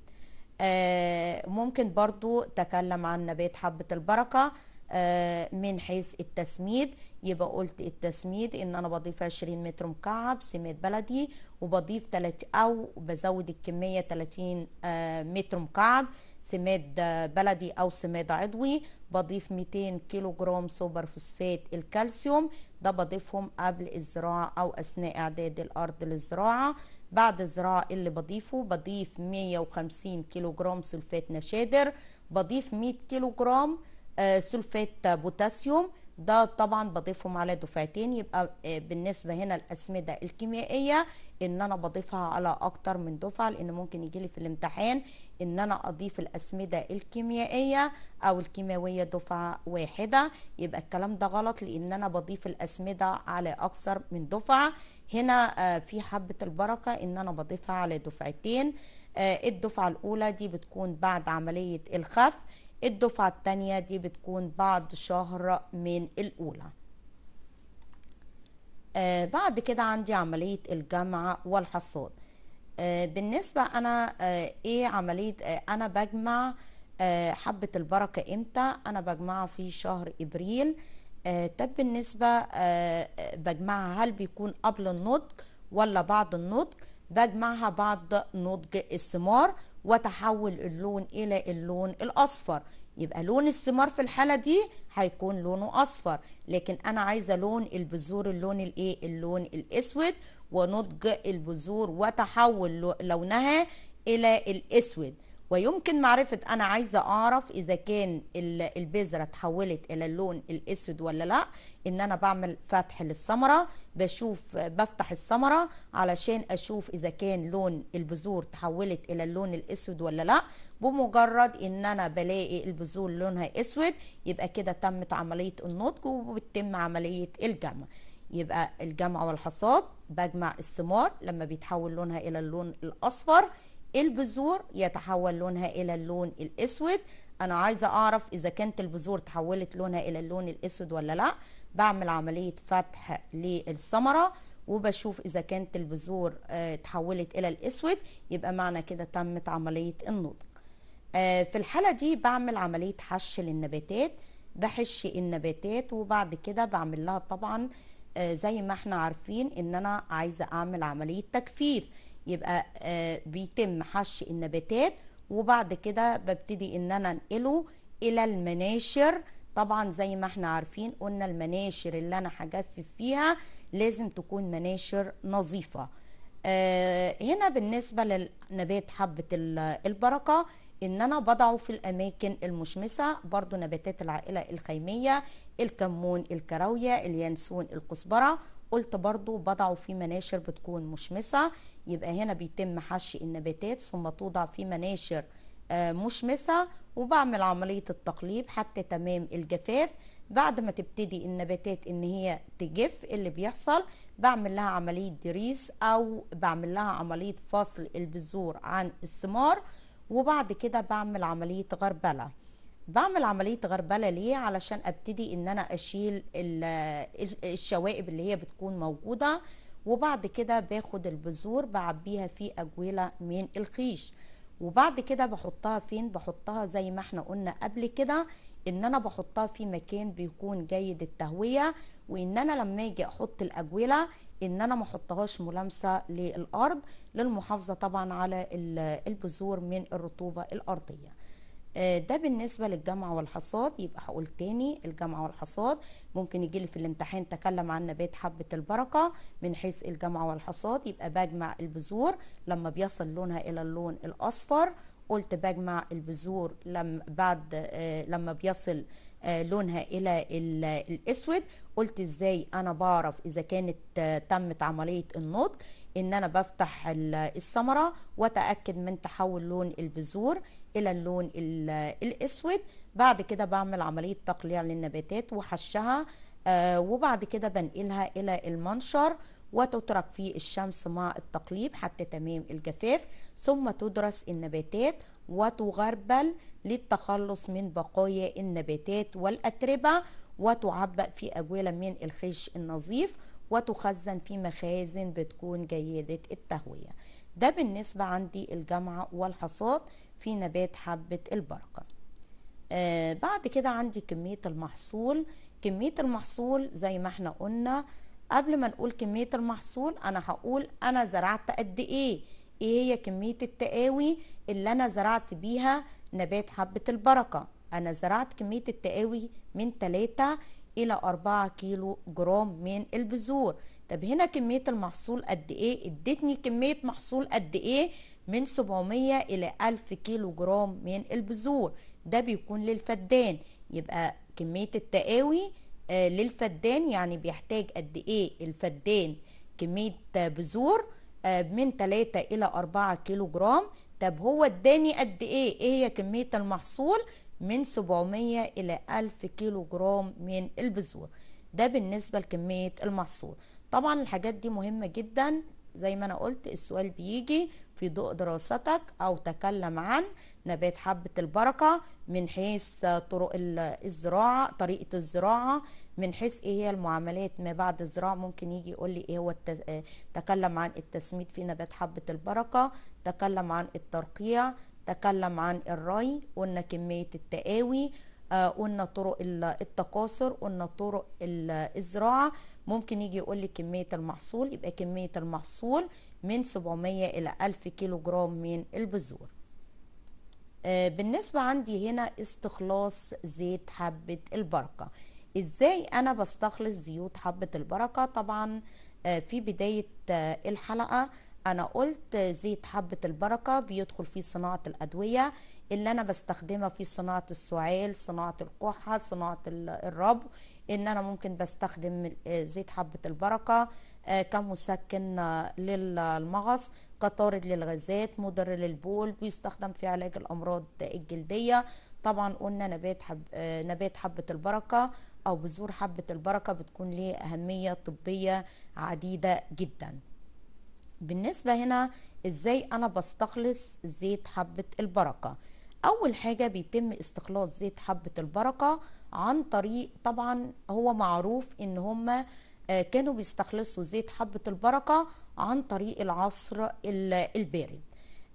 آه، ممكن برضو تكلم عن نبات حبة البركة آه، من حيث التسميد يبقى قلت التسميد ان انا بضيف 20 متر مكعب سميد بلدي وبضيف 3 او بزود الكميه 30 آه، متر مكعب سماد آه، بلدي او سماد عضوي بضيف 200 كيلو جرام سوبر فوسفات الكالسيوم ده بضيفهم قبل الزراعه او اثناء اعداد الارض للزراعه بعد الزراعه اللي بضيفه بضيف 150 كيلو جرام سلفات نشادر بضيف 100 كيلو جرام آه، سلفات بوتاسيوم ده طبعا بضيفهم على دفعتين يبقى آه، بالنسبه هنا الاسمده الكيميائيه ان انا بضيفها على اكتر من دفعه لان ممكن يجي لي في الامتحان ان انا اضيف الاسمده الكيميائيه او الكيماويه دفعه واحده يبقى الكلام ده غلط لان انا بضيف الاسمده على اكثر من دفعه هنا آه، في حبه البركه ان انا بضيفها على دفعتين الدفعه الاولى دي بتكون بعد عمليه الخف الدفعة التانية دي بتكون بعد شهر من الأولى آه بعد كده عندي عملية الجمع والحصاد آه بالنسبة أنا آه إيه عملية آه أنا بجمع آه حبة البركة إمتى أنا بجمعها في شهر إبريل آه طب بالنسبة آه بجمعها هل بيكون قبل النضج ولا بعد النضج بجمعها بعد نضج الثمار وتحول اللون الى اللون الاصفر يبقى لون الثمار في الحاله دي هيكون لونه اصفر لكن انا عايزه لون البذور اللون الايه اللون الاسود ونضج البذور وتحول لونها الى الاسود ويمكن معرفة أنا عايزة أعرف إذا كان البذرة تحولت إلى اللون الأسود ولا لأ إن أنا بعمل فتح للثمرة بشوف بفتح الثمرة علشان أشوف إذا كان لون البذور تحولت إلى اللون الأسود ولا لأ بمجرد إن أنا بلاقي البذور لونها أسود يبقى كده تمت عملية النضج وبتتم عملية الجمع يبقى الجمع والحصاد بجمع الثمار لما بيتحول لونها إلى اللون الأصفر البذور يتحول لونها الى اللون الاسود انا عايزه اعرف اذا كانت البذور تحولت لونها الى اللون الاسود ولا لا بعمل عمليه فتح للثمره وبشوف اذا كانت البذور آه، تحولت الى الاسود يبقى معنى كده تمت عمليه النضج آه، في الحاله دي بعمل عمليه حش للنباتات بحش النباتات وبعد كده بعمل لها طبعا آه، زي ما احنا عارفين ان انا عايزه اعمل عمليه تجفيف يبقى آه، بيتم حش النباتات وبعد كده ببتدي ان انا انقله الى المناشر طبعا زي ما احنا عارفين قلنا المناشر اللي انا هجفف فيها لازم تكون مناشر نظيفة آه، هنا بالنسبة للنبات حبة البركة ان انا بضعه في الاماكن المشمسة برضو نباتات العائلة الخيمية الكمون الكراوية اليانسون القزبرة قلت برضو بضعه في مناشر بتكون مشمسة يبقى هنا بيتم حش النباتات ثم توضع في مناشر آه، مشمسة وبعمل عملية التقليب حتى تمام الجفاف بعد ما تبتدي النباتات ان هي تجف اللي بيحصل بعمل لها عملية دريس او بعمل لها عملية فصل البذور عن الثمار وبعد كده بعمل عملية غربلة بعمل عملية غربلة ليه علشان ابتدي ان انا اشيل الشوائب اللي هي بتكون موجودة وبعد كده باخد البذور بعبيها في اجويلة من الخيش وبعد كده بحطها فين بحطها زي ما احنا قلنا قبل كده ان انا بحطها في مكان بيكون جيد التهوية وان انا لما اجي احط الاجولة ان انا ما احطهاش ملامسة للارض للمحافظة طبعا على البذور من الرطوبة الارضية آه، ده بالنسبه للجمع والحصاد يبقى هقول تاني الجمع والحصاد ممكن يجي لي في الامتحان تكلم عن نبات حبه البركه من حيث الجمع والحصاد يبقى بجمع البذور لما بيصل لونها الى اللون الاصفر قلت بجمع البذور لما بعد آه، لما بيصل آه، لونها الى الاسود قلت ازاي انا بعرف اذا كانت تمت عمليه النضج ان انا بفتح الثمره واتاكد من تحول لون البذور الى اللون الاسود بعد كده بعمل عمليه تقليع للنباتات وحشها آه، وبعد كده بنقلها الى المنشر وتترك في الشمس مع التقليب حتى تمام الجفاف ثم تدرس النباتات وتغربل للتخلص من بقايا النباتات والأتربة وتعبأ في أجوال من الخش النظيف وتخزن في مخازن بتكون جيدة التهوية ده بالنسبة عندي الجمعة والحصاد في نبات حبة البركة آه بعد كده عندي كمية المحصول كمية المحصول زي ما احنا قلنا قبل ما نقول كمية المحصول انا هقول انا زرعت قد ايه ايه هي كمية التقاوي اللي انا زرعت بيها نبات حبة البركة انا زرعت كمية التقاوي من 3 إلى 4 كيلو جرام من البذور طب هنا كمية المحصول قد إيه؟ ادتني كمية محصول قد إيه؟ من 700 إلى 1000 كيلو جرام من البذور ده بيكون للفدان يبقى كمية التقاوي آه للفدان يعني بيحتاج قد إيه الفدان كمية بذور آه من 3 إلى 4 كيلو جرام طب هو اداني قد إيه؟ إيه هي كمية المحصول؟ من 700 إلى 1000 كيلو جرام من البذور ده بالنسبة لكمية المحصول طبعا الحاجات دي مهمة جدا زي ما أنا قلت السؤال بيجي في ضوء دراستك أو تكلم عن نبات حبة البركة من حيث طرق الزراعة طريقة الزراعة من حيث ايه هي المعاملات ما بعد الزراعة ممكن يجي يقول لي ايه هو آه، تكلم عن التسميد في نبات حبة البركة تكلم عن الترقيع تكلم عن الري قلنا كمية التقاوي آه، قلنا طرق التقاصر قلنا طرق الزراعة ممكن يجي يقول لي كمية المحصول يبقى كمية المحصول من 700 إلى 1000 كيلو جرام من البذور آه، بالنسبة عندي هنا استخلاص زيت حبة البركة ازاي انا بستخلص زيوت حبة البركة طبعا آه، في بداية الحلقة انا قلت زيت حبة البركة بيدخل في صناعة الادوية اللي انا بستخدمها في صناعة السعال صناعة الكحة صناعة الرب ان انا ممكن بستخدم زيت حبة البركة آه، كمسكن آه، للمغص كطارد للغازات مضر للبول بيستخدم في علاج الامراض الجلدية طبعا قلنا نبات حب آه، نبات حبة البركة او بذور حبة البركة بتكون ليه اهمية طبية عديدة جداً بالنسبة هنا ازاي انا بستخلص زيت حبة البركة اول حاجة بيتم استخلاص زيت حبة البركة عن طريق طبعا هو معروف ان هما آه، كانوا بيستخلصوا زيت حبة البركة عن طريق العصر البارد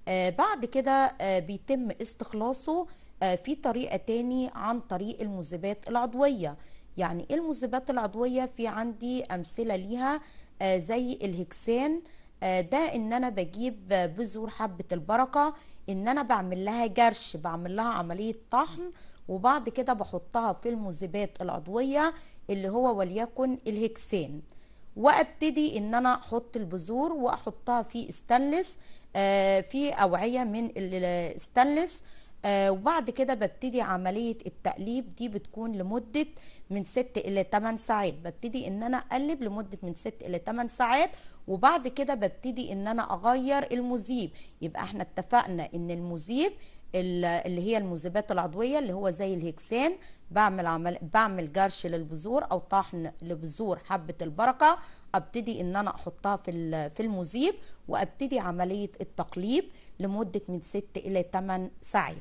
آه، بعد كده آه، بيتم استخلاصه في طريقة تاني عن طريق المذيبات العضوية يعني المذيبات العضوية في عندي أمثلة ليها زي الهكسان آه، ده ان انا بجيب بذور حبه البركه ان انا بعمل لها جرش بعمل لها عمليه طحن وبعد كده بحطها في المذيبات العضويه اللي هو وليكن الهكسين وابتدي ان انا احط البذور واحطها في استنلس آه، في اوعيه من الاستانلس آه، وبعد كده ببتدي عملية التقليب دي بتكون لمدة من 6 إلى 8 ساعات ببتدي إن أنا أقلب لمدة من 6 إلى 8 ساعات وبعد كده ببتدي إن أنا أغير المذيب يبقى احنا اتفقنا إن المذيب اللي هي المذيبات العضويه اللي هو زي الهكسان بعمل عمل بعمل جرش للبذور او طحن لبذور حبه البركه ابتدي ان انا احطها في في المذيب وابتدي عمليه التقليب لمده من 6 الى 8 ساعات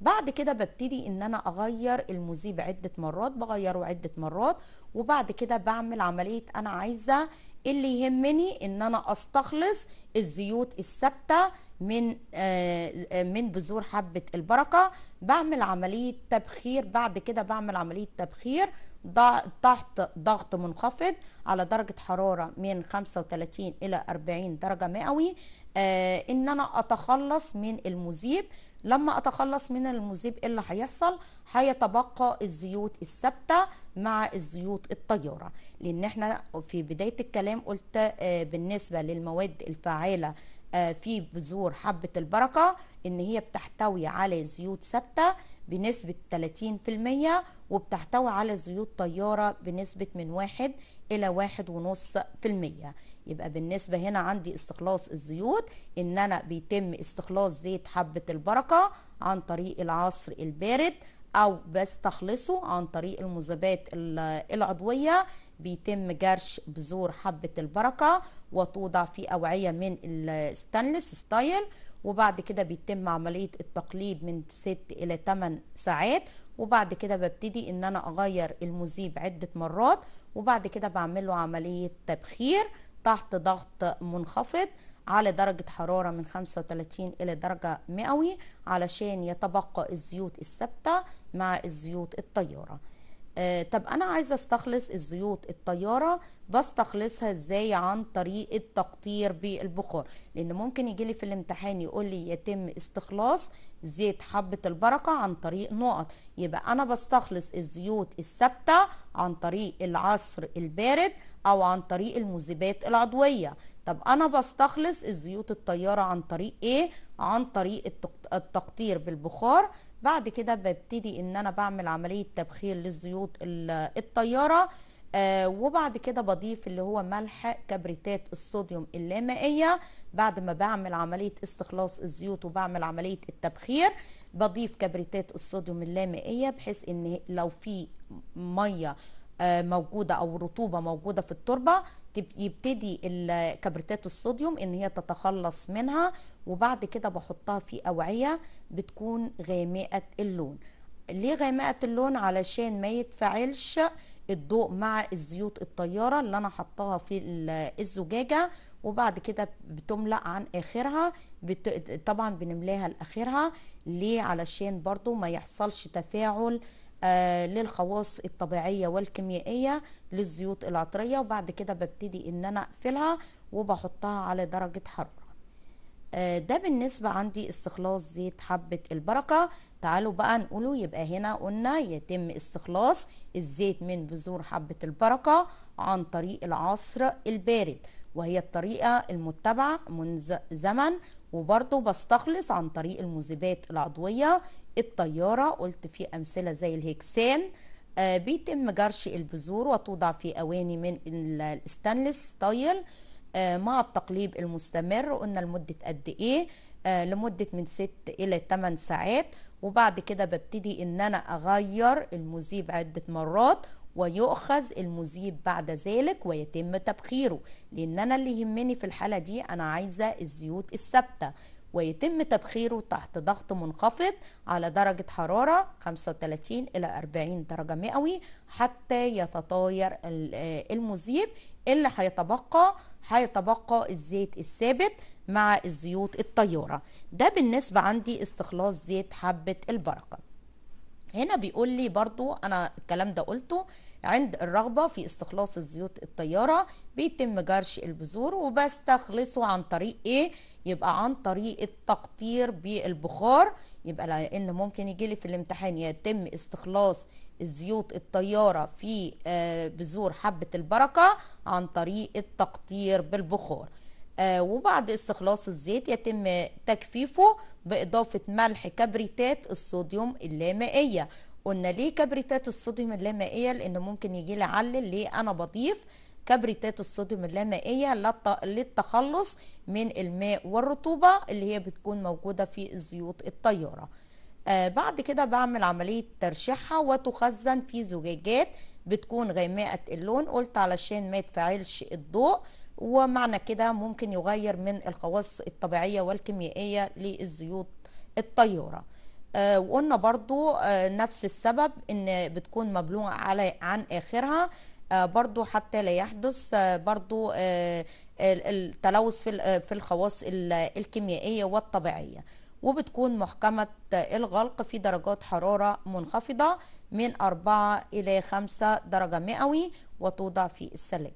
بعد كده ببتدي ان انا اغير المذيب عده مرات بغيره عده مرات وبعد كده بعمل عمليه انا عايزه اللي يهمني ان انا استخلص الزيوت الثابته من آه، من بذور حبه البركه بعمل عمليه تبخير بعد كده بعمل عمليه تبخير تحت ضغط منخفض على درجه حراره من 35 الى 40 درجه مئوي آه، ان انا اتخلص من المذيب لما اتخلص من المذيب إيه اللي هيحصل هيتبقى الزيوت الثابته مع الزيوت الطياره لان احنا في بدايه الكلام قلت آه، بالنسبه للمواد الفعاله آه، في بذور حبه البركه ان هي بتحتوي على زيوت ثابته بنسبه 30% وبتحتوي على زيوت طياره بنسبه من 1 الى 1.5% يبقى بالنسبه هنا عندي استخلاص الزيوت ان انا بيتم استخلاص زيت حبه البركه عن طريق العصر البارد او بستخلصه عن طريق المذابات العضويه بيتم جرش بذور حبه البركه وتوضع في اوعيه من الستانلس ستايل وبعد كده بيتم عملية التقليب من 6 إلى 8 ساعات وبعد كده ببتدي ان انا اغير المذيب عدة مرات وبعد كده بعمله عملية تبخير تحت ضغط منخفض على درجة حرارة من 35 إلى درجة مئوي علشان يتبقى الزيوت الثابتة مع الزيوت الطيارة آه، طب انا عايزه استخلص الزيوت الطياره بستخلصها ازاي عن طريق التقطير بالبخار لان ممكن يجي لي في الامتحان يقول لي يتم استخلاص زيت حبه البركه عن طريق نقط يبقى انا بستخلص الزيوت الثابته عن طريق العصر البارد او عن طريق المذيبات العضويه طب انا بستخلص الزيوت الطياره عن طريق ايه عن طريق التقطير بالبخار بعد كده ببتدي ان انا بعمل عمليه تبخير للزيوت الطياره آه وبعد كده بضيف اللي هو ملح كبريتات الصوديوم اللامائيه بعد ما بعمل عمليه استخلاص الزيوت وبعمل عمليه التبخير بضيف كبريتات الصوديوم اللامائيه بحيث ان لو في ميه آه، موجوده او رطوبه موجوده في التربه يبتدي كبريتات الصوديوم ان هي تتخلص منها وبعد كده بحطها في اوعيه بتكون غامقه اللون ليه غامقه اللون علشان ما يتفاعلش الضوء مع الزيوت الطيارة اللي انا حطاها في الزجاجة وبعد كده بتملأ عن اخرها بت... طبعا بنملاها لاخرها ليه علشان برضو ما يحصلش تفاعل آه، للخواص الطبيعية والكيميائية للزيوت العطرية وبعد كده ببتدي ان انا اقفلها وبحطها على درجة حرارة آه، ده بالنسبة عندي استخلاص زيت حبة البركة تعالوا بقى نقوله يبقى هنا قلنا يتم استخلاص الزيت من بذور حبة البركة عن طريق العصر البارد وهي الطريقة المتبعة منذ زمن وبرضه بستخلص عن طريق المذيبات العضوية الطيارة قلت في أمثلة زي الهكسان آه، بيتم جرش البذور وتوضع في أواني من الستانلس ستايل آه، مع التقليب المستمر قلنا لمدة قد إيه آه، لمدة من 6 إلى 8 ساعات وبعد كده ببتدي إن أنا أغير المذيب عدة مرات ويؤخذ المذيب بعد ذلك ويتم تبخيره لأن أنا اللي يهمني في الحالة دي أنا عايزة الزيوت الثابتة ويتم تبخيره تحت ضغط منخفض على درجة حرارة 35 إلى 40 درجة مئوي حتى يتطاير آه، المذيب اللي هيتبقى هيتبقى الزيت الثابت مع الزيوت الطيارة ده بالنسبة عندي استخلاص زيت حبة البركة هنا بيقول لي برضو أنا الكلام ده قلته عند الرغبة في استخلاص الزيوت الطيارة بيتم جرش البذور وبستخلصه عن طريق ايه يبقى عن طريق التقطير بالبخار يبقى لان ممكن يجيلي في الامتحان يتم استخلاص الزيوت الطيارة في آه، بذور حبة البركة عن طريق التقطير بالبخار آه، وبعد استخلاص الزيت يتم تجفيفه بإضافة ملح كبريتات الصوديوم اللامائية قلنا ليه كبريتات الصوديوم اللامائيه لان ممكن يجي لي علل ليه انا بضيف كبريتات الصوديوم اللامائيه للتخلص من الماء والرطوبه اللي هي بتكون موجوده في الزيوت الطياره آه بعد كده بعمل عمليه ترشيحها وتخزن في زجاجات بتكون غامقه اللون قلت علشان ما يتفاعلش الضوء ومعنى كده ممكن يغير من الخواص الطبيعيه والكيميائيه للزيوت الطياره آه، وقلنا برضو آه، نفس السبب ان بتكون مبلوعة على عن اخرها آه، برضو حتى لا يحدث برضو التلوث في الخواص الكيميائية والطبيعية وبتكون محكمة الغلق في درجات حرارة منخفضة من 4 إلى 5 درجة مئوي وتوضع في الثلاجات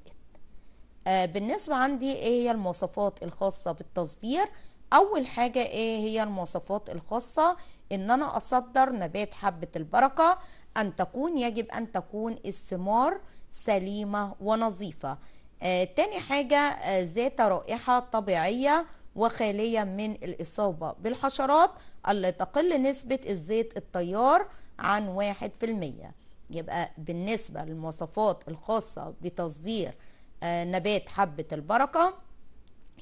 بالنسبة عندي إيه هي المواصفات الخاصة بالتصدير أول حاجة إيه هي المواصفات الخاصة ان انا اصدر نبات حبه البركه ان تكون يجب ان تكون الثمار سليمه ونظيفه آه تاني حاجه آه ذات رائحه طبيعيه وخاليه من الاصابه بالحشرات اللي تقل نسبه الزيت الطيار عن واحد في المية يبقى بالنسبه للمواصفات الخاصه بتصدير آه نبات حبه البركه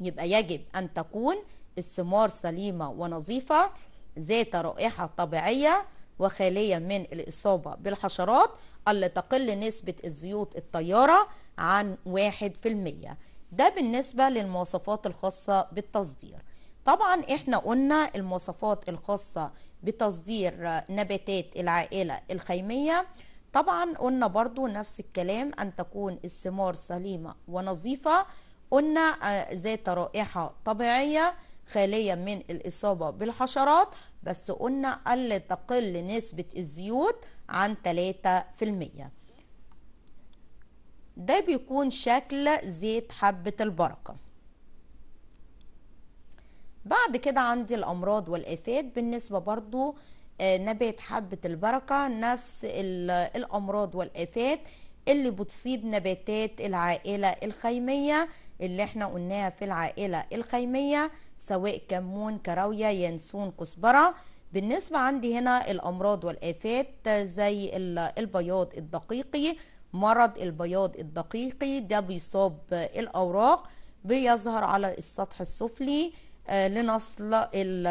يبقى يجب ان تكون الثمار سليمه ونظيفه ذات رائحة طبيعية وخالية من الإصابة بالحشرات اللي تقل نسبة الزيوت الطيارة عن واحد في المية ده بالنسبة للمواصفات الخاصة بالتصدير طبعا احنا قلنا المواصفات الخاصة بتصدير نباتات العائلة الخيمية طبعا قلنا برضو نفس الكلام أن تكون الثمار سليمة ونظيفة قلنا آه، ذات رائحة طبيعية خالية من الإصابة بالحشرات بس قلنا ألا تقل نسبة الزيوت عن 3% ده بيكون شكل زيت حبة البركة بعد كده عندي الأمراض والآفات بالنسبة برضو آه، نبات حبة البركة نفس الأمراض والآفات اللي بتصيب نباتات العائلة الخيمية اللي احنا قلناها في العائلة الخيمية سواء كمون كراوية ينسون كزبرة بالنسبة عندي هنا الأمراض والآفات زي البياض الدقيقي مرض البياض الدقيقي ده بيصاب الأوراق بيظهر على السطح السفلي آه، لنصل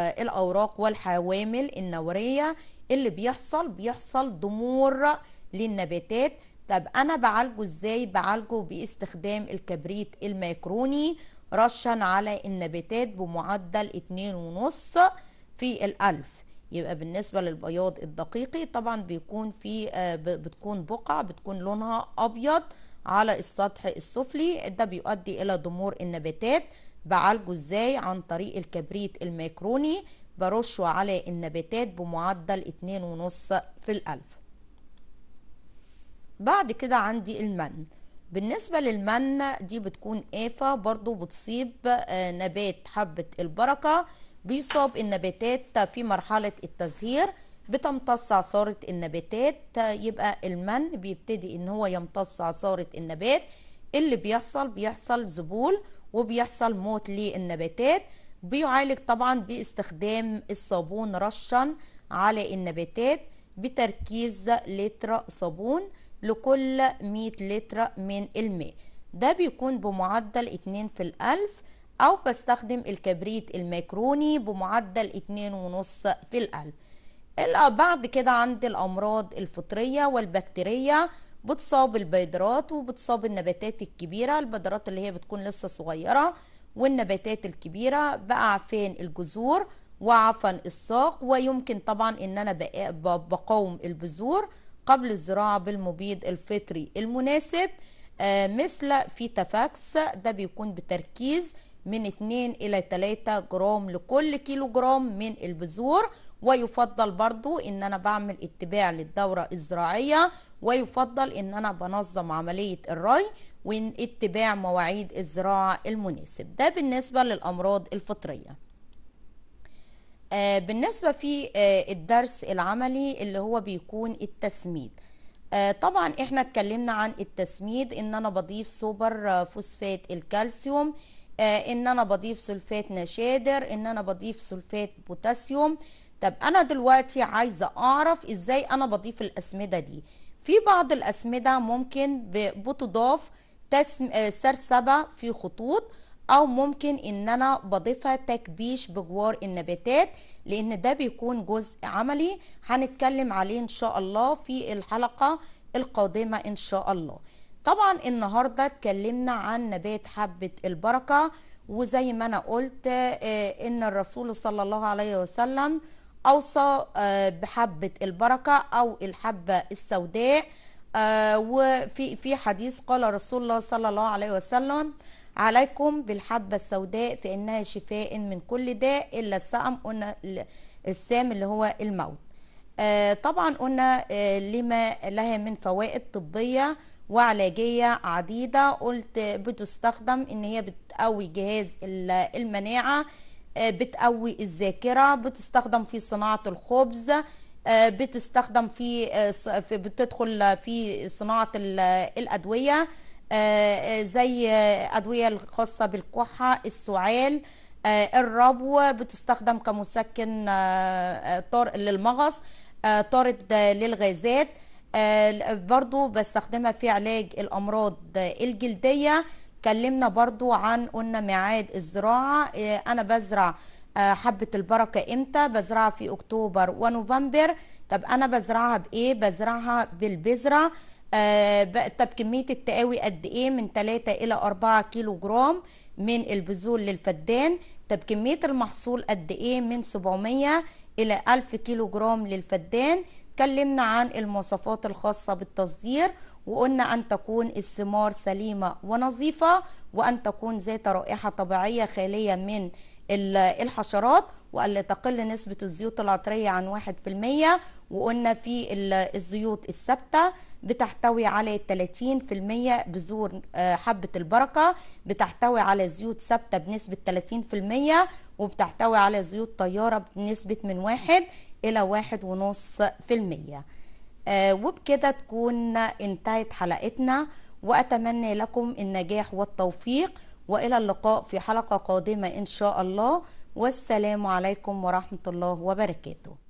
الأوراق والحوامل النورية اللي بيحصل بيحصل ضمور للنباتات طب انا بعالجه ازاي بعالجه باستخدام الكبريت الميكروني رشا على النباتات بمعدل اتنين ونص في الالف يبقى بالنسبة للبياض الدقيقي طبعا بيكون في آه، بتكون بقع بتكون لونها ابيض على السطح السفلي ده بيؤدي الى ضمور النباتات بعالجه ازاي عن طريق الكبريت الميكروني برشه على النباتات بمعدل اتنين ونص في الالف بعد كده عندي المن بالنسبة للمن دي بتكون آفة برضو بتصيب آه، نبات حبة البركة بيصاب النباتات في مرحلة التزهير بتمتص عصارة النباتات يبقى المن بيبتدي ان هو يمتص عصارة النبات اللي بيحصل بيحصل ذبول وبيحصل موت للنباتات بيعالج طبعا باستخدام الصابون رشا على النباتات بتركيز لتر صابون لكل 100 لتر من الماء ده بيكون بمعدل 2 في الألف أو بستخدم الكبريت الميكروني بمعدل 2.5 في الألف بعد كده عندي الأمراض الفطرية والبكتيرية بتصاب البيدرات وبتصاب النباتات الكبيرة البيدرات اللي هي بتكون لسه صغيرة والنباتات الكبيرة بأعفان الجذور وعفن الساق ويمكن طبعا ان انا بقاوم البذور قبل الزراعة بالمبيد الفطري المناسب آه، مثل فيتافاكس ده بيكون بتركيز من 2 إلى 3 جرام لكل كيلو جرام من البذور ويفضل برضو ان انا بعمل اتباع للدورة الزراعية ويفضل ان انا بنظم عملية الري اتباع مواعيد الزراعة المناسب ده بالنسبة للأمراض الفطرية آه، بالنسبة في آه، الدرس العملي اللي هو بيكون التسميد آه، طبعا احنا اتكلمنا عن التسميد ان انا بضيف سوبر فوسفات الكالسيوم ان انا بضيف سلفات نشادر ان انا بضيف سلفات بوتاسيوم طب انا دلوقتي عايزة اعرف ازاي انا بضيف الاسمدة دي في بعض الاسمدة ممكن بتضاف سرسبة في خطوط او ممكن ان انا بضيفها تكبيش بجوار النباتات لان ده بيكون جزء عملي هنتكلم عليه ان شاء الله في الحلقة القادمة ان شاء الله طبعا النهاردة اتكلمنا عن نبات حبة البركة وزي ما انا قلت آه، ان الرسول صلى الله عليه وسلم اوصى آه، بحبة البركة او الحبة السوداء آه، وفي في حديث قال رسول الله صلى الله عليه وسلم عليكم بالحبة السوداء فإنها شفاء من كل داء إلا السقم قلنا السام اللي هو الموت آه طبعا قلنا آه لما لها من فوائد طبية وعلاجية عديدة قلت بتستخدم ان هي بتقوي جهاز المناعة آه بتقوي الذاكرة بتستخدم في صناعة الخبز آه، بتستخدم آه، في بتدخل في صناعة الأدوية آه، آه، زي آه، ادويه الخاصه بالكحه السعال الربو بتستخدم كمسكن طارئ للمغص طارد للغازات برضو بستخدمها في علاج الامراض الجلديه اتكلمنا برضو عن قلنا ميعاد الزراعه انا بزرع حبة البركة امتى بزرعها في اكتوبر ونوفمبر طب انا بزرعها بايه بزرعها بالبذرة آه، طب كميه التقاوي قد ايه من 3 الى 4 كيلو جرام من البذور للفدان طب كميه المحصول قد ايه من 700 الى 1000 كيلو جرام للفدان اتكلمنا عن المواصفات الخاصة بالتصدير وقلنا أن تكون الثمار سليمة ونظيفة وأن تكون ذات رائحة طبيعية خالية من الحشرات وقال تقل نسبة الزيوت العطرية عن 1% وقلنا في الزيوت الثابتة بتحتوي على 30% بذور آه، حبة البركة بتحتوي على زيوت ثابتة بنسبة 30% وبتحتوي على زيوت طيارة بنسبة من 1 إلى 1.5% آه، وبكده تكون انتهت حلقتنا وأتمنى لكم النجاح والتوفيق وإلى اللقاء في حلقة قادمة إن شاء الله والسلام عليكم ورحمة الله وبركاته